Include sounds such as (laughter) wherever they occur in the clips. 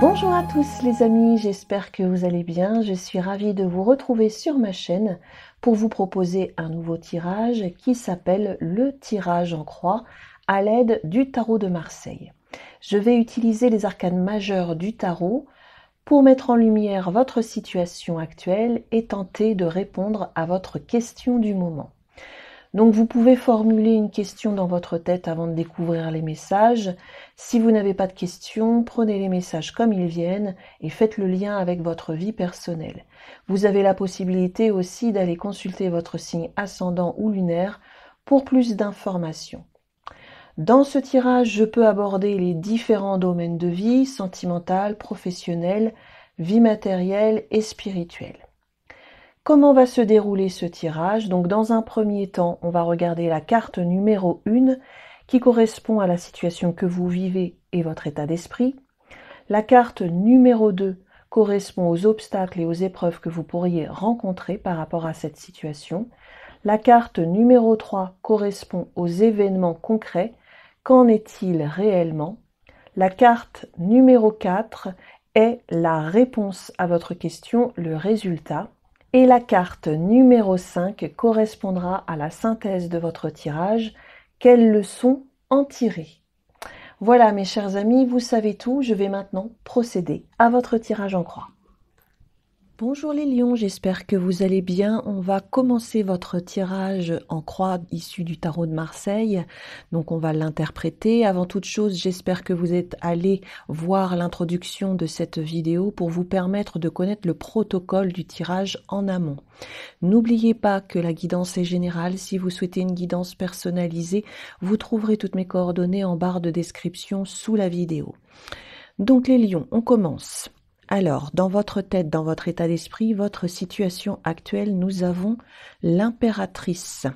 Bonjour à tous les amis, j'espère que vous allez bien. Je suis ravie de vous retrouver sur ma chaîne pour vous proposer un nouveau tirage qui s'appelle le tirage en croix à l'aide du tarot de Marseille. Je vais utiliser les arcanes majeures du tarot pour mettre en lumière votre situation actuelle et tenter de répondre à votre question du moment. Donc vous pouvez formuler une question dans votre tête avant de découvrir les messages. Si vous n'avez pas de questions, prenez les messages comme ils viennent et faites le lien avec votre vie personnelle. Vous avez la possibilité aussi d'aller consulter votre signe ascendant ou lunaire pour plus d'informations. Dans ce tirage, je peux aborder les différents domaines de vie, sentimental, professionnel, vie matérielle et spirituelle. Comment va se dérouler ce tirage Donc dans un premier temps, on va regarder la carte numéro 1 qui correspond à la situation que vous vivez et votre état d'esprit. La carte numéro 2 correspond aux obstacles et aux épreuves que vous pourriez rencontrer par rapport à cette situation. La carte numéro 3 correspond aux événements concrets Qu'en est-il réellement La carte numéro 4 est la réponse à votre question, le résultat. Et la carte numéro 5 correspondra à la synthèse de votre tirage. Quelles leçons en tirer Voilà mes chers amis, vous savez tout. Je vais maintenant procéder à votre tirage en croix. Bonjour les lions, j'espère que vous allez bien. On va commencer votre tirage en croix issu du tarot de Marseille. Donc on va l'interpréter. Avant toute chose, j'espère que vous êtes allé voir l'introduction de cette vidéo pour vous permettre de connaître le protocole du tirage en amont. N'oubliez pas que la guidance est générale. Si vous souhaitez une guidance personnalisée, vous trouverez toutes mes coordonnées en barre de description sous la vidéo. Donc les lions, on commence. Alors, dans votre tête, dans votre état d'esprit, votre situation actuelle, nous avons l'impératrice.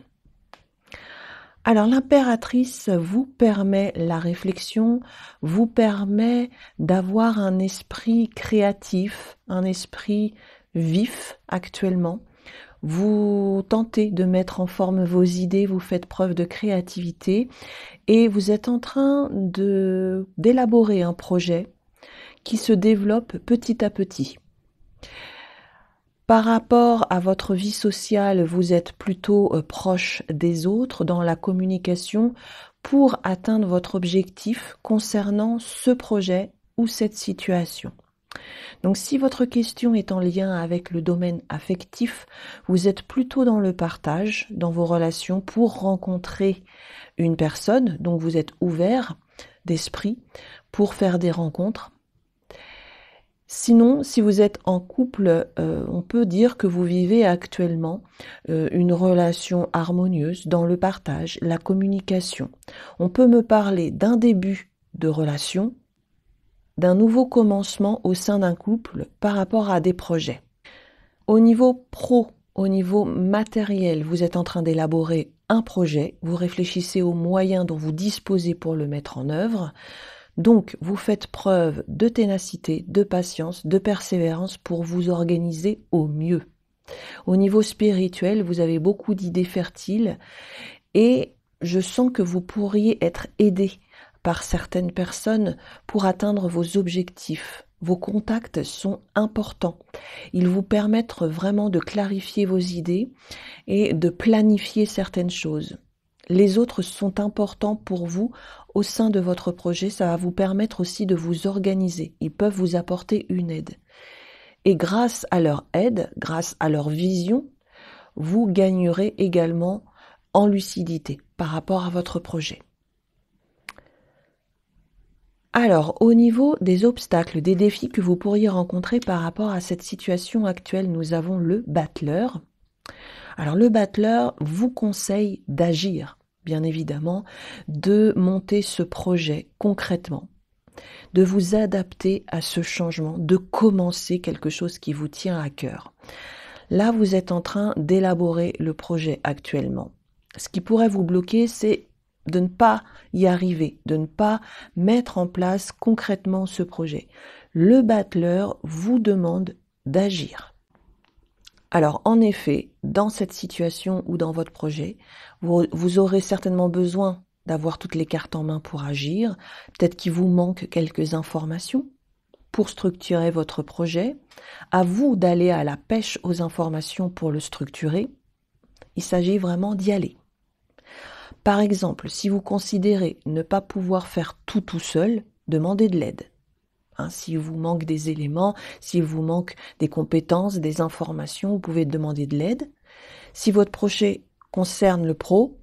Alors l'impératrice vous permet la réflexion, vous permet d'avoir un esprit créatif, un esprit vif actuellement. Vous tentez de mettre en forme vos idées, vous faites preuve de créativité et vous êtes en train de d'élaborer un projet qui se développe petit à petit. Par rapport à votre vie sociale, vous êtes plutôt euh, proche des autres dans la communication pour atteindre votre objectif concernant ce projet ou cette situation. Donc si votre question est en lien avec le domaine affectif, vous êtes plutôt dans le partage, dans vos relations pour rencontrer une personne, donc vous êtes ouvert d'esprit pour faire des rencontres Sinon, si vous êtes en couple, euh, on peut dire que vous vivez actuellement euh, une relation harmonieuse dans le partage, la communication. On peut me parler d'un début de relation, d'un nouveau commencement au sein d'un couple par rapport à des projets. Au niveau pro, au niveau matériel, vous êtes en train d'élaborer un projet, vous réfléchissez aux moyens dont vous disposez pour le mettre en œuvre. Donc, vous faites preuve de ténacité, de patience, de persévérance pour vous organiser au mieux. Au niveau spirituel, vous avez beaucoup d'idées fertiles et je sens que vous pourriez être aidé par certaines personnes pour atteindre vos objectifs. Vos contacts sont importants. Ils vous permettent vraiment de clarifier vos idées et de planifier certaines choses les autres sont importants pour vous au sein de votre projet. Ça va vous permettre aussi de vous organiser. Ils peuvent vous apporter une aide. Et grâce à leur aide, grâce à leur vision, vous gagnerez également en lucidité par rapport à votre projet. Alors, au niveau des obstacles, des défis que vous pourriez rencontrer par rapport à cette situation actuelle, nous avons le battleur. Alors, le battleur vous conseille d'agir bien évidemment, de monter ce projet concrètement, de vous adapter à ce changement, de commencer quelque chose qui vous tient à cœur. Là, vous êtes en train d'élaborer le projet actuellement. Ce qui pourrait vous bloquer, c'est de ne pas y arriver, de ne pas mettre en place concrètement ce projet. Le battleur vous demande d'agir. Alors en effet, dans cette situation ou dans votre projet, vous, aurez certainement besoin d'avoir toutes les cartes en main pour agir, peut-être qu'il vous manque quelques informations pour structurer votre projet, à vous d'aller à la pêche aux informations pour le structurer, il s'agit vraiment d'y aller. Par exemple, si vous considérez ne pas pouvoir faire tout tout seul, demandez de l'aide. Hein. S'il vous manque des éléments, s'il vous manque des compétences, des informations, vous pouvez demander de l'aide. Si votre projet concerne le pro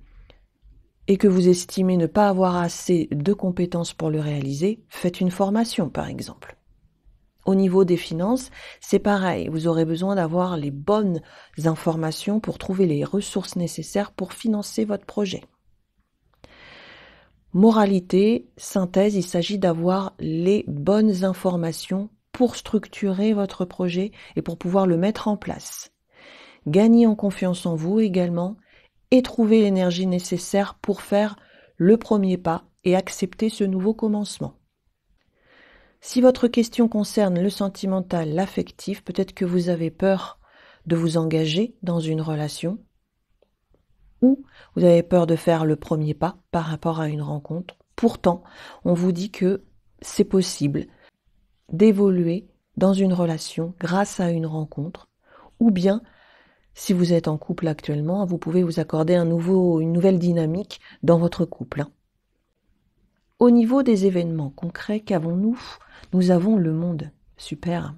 et que vous estimez ne pas avoir assez de compétences pour le réaliser, faites une formation par exemple. Au niveau des finances, c'est pareil, vous aurez besoin d'avoir les bonnes informations pour trouver les ressources nécessaires pour financer votre projet. Moralité, synthèse, il s'agit d'avoir les bonnes informations pour structurer votre projet et pour pouvoir le mettre en place. Gagnez en confiance en vous également et trouvez l'énergie nécessaire pour faire le premier pas et accepter ce nouveau commencement. Si votre question concerne le sentimental, l'affectif, peut-être que vous avez peur de vous engager dans une relation, ou vous avez peur de faire le premier pas par rapport à une rencontre. Pourtant, on vous dit que c'est possible d'évoluer dans une relation grâce à une rencontre, ou bien si vous êtes en couple actuellement, vous pouvez vous accorder un nouveau, une nouvelle dynamique dans votre couple. Au niveau des événements concrets, qu'avons-nous Nous avons le monde. Super.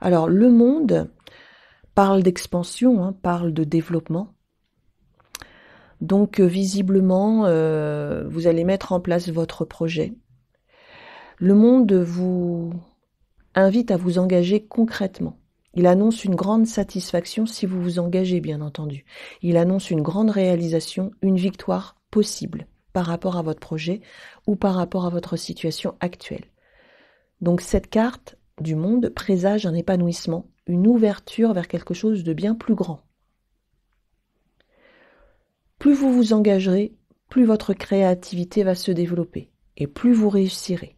Alors le monde parle d'expansion, hein, parle de développement, donc euh, visiblement, euh, vous allez mettre en place votre projet. Le monde vous invite à vous engager concrètement. Il annonce une grande satisfaction si vous vous engagez, bien entendu. Il annonce une grande réalisation, une victoire possible par rapport à votre projet ou par rapport à votre situation actuelle. Donc cette carte du monde présage un épanouissement, une ouverture vers quelque chose de bien plus grand. Plus vous vous engagerez, plus votre créativité va se développer et plus vous réussirez.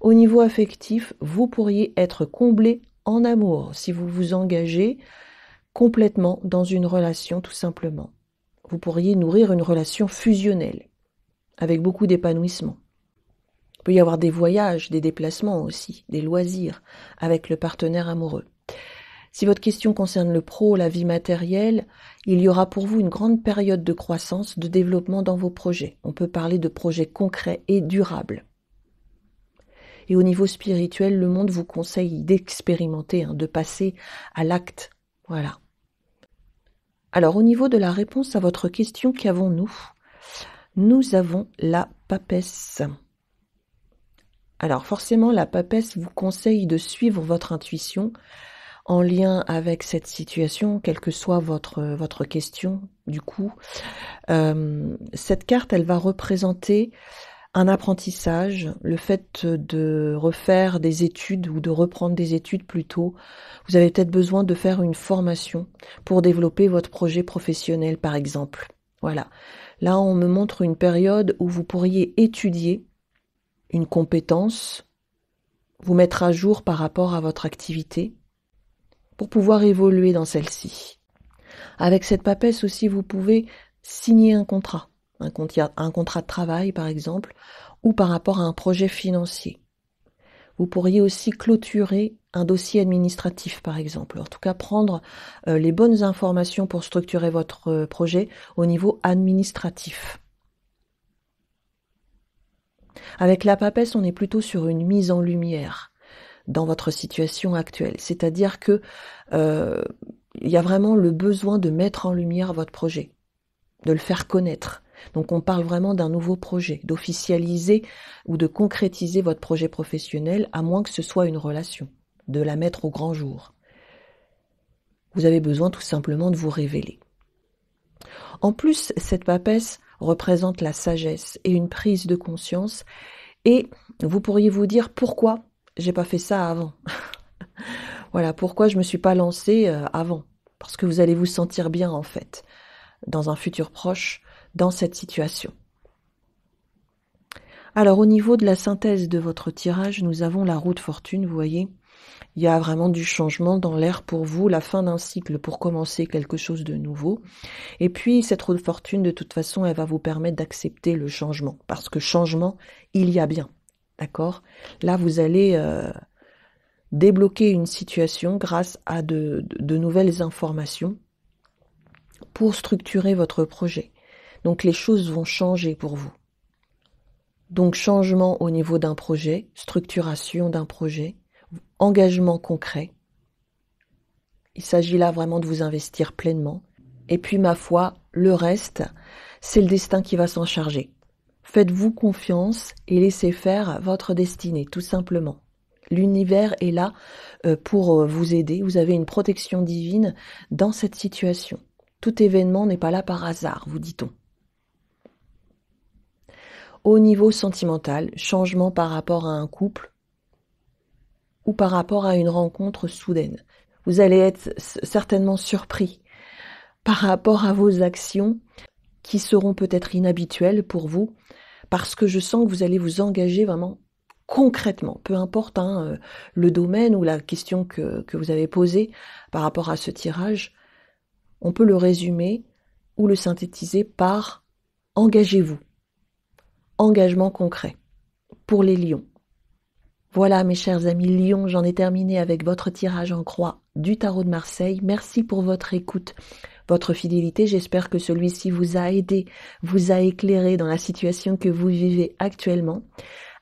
Au niveau affectif, vous pourriez être comblé en amour si vous vous engagez complètement dans une relation tout simplement. Vous pourriez nourrir une relation fusionnelle avec beaucoup d'épanouissement. Il peut y avoir des voyages, des déplacements aussi, des loisirs avec le partenaire amoureux. Si votre question concerne le pro, la vie matérielle, il y aura pour vous une grande période de croissance, de développement dans vos projets. On peut parler de projets concrets et durables. Et au niveau spirituel, le monde vous conseille d'expérimenter, hein, de passer à l'acte. Voilà. Alors au niveau de la réponse à votre question, qu'avons-nous Nous avons la papesse. Alors forcément, la papesse vous conseille de suivre votre intuition, en lien avec cette situation, quelle que soit votre, votre question, du coup, euh, cette carte, elle va représenter un apprentissage, le fait de refaire des études ou de reprendre des études plutôt. Vous avez peut-être besoin de faire une formation pour développer votre projet professionnel, par exemple. Voilà. Là, on me montre une période où vous pourriez étudier une compétence, vous mettre à jour par rapport à votre activité, pour pouvoir évoluer dans celle-ci. Avec cette papesse aussi, vous pouvez signer un contrat, un contrat, de travail par exemple, ou par rapport à un projet financier. Vous pourriez aussi clôturer un dossier administratif, par exemple. En tout cas, prendre euh, les bonnes informations pour structurer votre euh, projet au niveau administratif. Avec la papesse, on est plutôt sur une mise en lumière dans votre situation actuelle. C'est-à-dire que euh, il y a vraiment le besoin de mettre en lumière votre projet, de le faire connaître. Donc on parle vraiment d'un nouveau projet, d'officialiser ou de concrétiser votre projet professionnel, à moins que ce soit une relation, de la mettre au grand jour. Vous avez besoin tout simplement de vous révéler. En plus, cette papesse représente la sagesse et une prise de conscience, et vous pourriez vous dire pourquoi j'ai pas fait ça avant. (laughs) voilà pourquoi je me suis pas lancée euh, avant. Parce que vous allez vous sentir bien en fait, dans un futur proche, dans cette situation. Alors au niveau de la synthèse de votre tirage, nous avons la roue de fortune, vous voyez. Il y a vraiment du changement dans l'air pour vous, la fin d'un cycle pour commencer quelque chose de nouveau. Et puis cette roue de fortune, de toute façon, elle va vous permettre d'accepter le changement. Parce que changement, il y a bien. D'accord Là, vous allez euh, débloquer une situation grâce à de, nouvelles informations pour structurer votre projet. Donc les choses vont changer pour vous. Donc changement au niveau d'un projet, structuration d'un projet, engagement concret. Il s'agit là vraiment de vous investir pleinement. Et puis ma foi, le reste, c'est le destin qui va s'en charger. Faites-vous confiance et laissez faire votre destinée, tout simplement. L'univers est là euh, pour euh, vous aider. Vous avez une protection divine dans cette situation. Tout événement n'est pas là par hasard, vous dit-on. Au niveau sentimental, changement par rapport à un couple ou par rapport à une rencontre soudaine. Vous allez être certainement surpris par rapport à vos actions qui seront peut-être inhabituelles pour vous, parce que je sens que vous allez vous engager vraiment concrètement, peu importe hein, euh, le domaine ou la question que, que vous avez posée par rapport à ce tirage, on peut le résumer ou le synthétiser par engagez-vous, engagement concret pour les lions. Voilà mes chers amis lions, j'en ai terminé avec votre tirage en croix du tarot de Marseille. Merci pour votre écoute. Votre fidélité, j'espère que celui-ci vous a aidé, vous a éclairé dans la situation que vous vivez actuellement.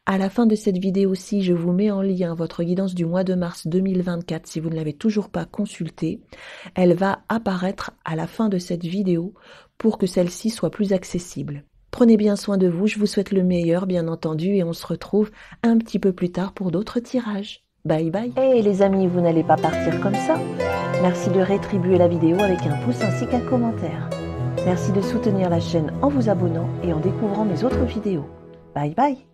À la fin de cette vidéo aussi, je vous mets en lien votre guidance du mois de mars 2024 si vous ne l'avez toujours pas consultée. Elle va apparaître à la fin de cette vidéo pour que celle-ci soit plus accessible. Prenez bien soin de vous, je vous souhaite le meilleur bien entendu et on se retrouve un petit peu plus tard pour d'autres tirages. Bye bye. Eh les amis, vous n'allez pas partir comme ça. Merci de rétribuer la vidéo avec un pouce ainsi qu'un commentaire. Merci de soutenir la chaîne en vous abonnant et en découvrant mes autres vidéos. Bye bye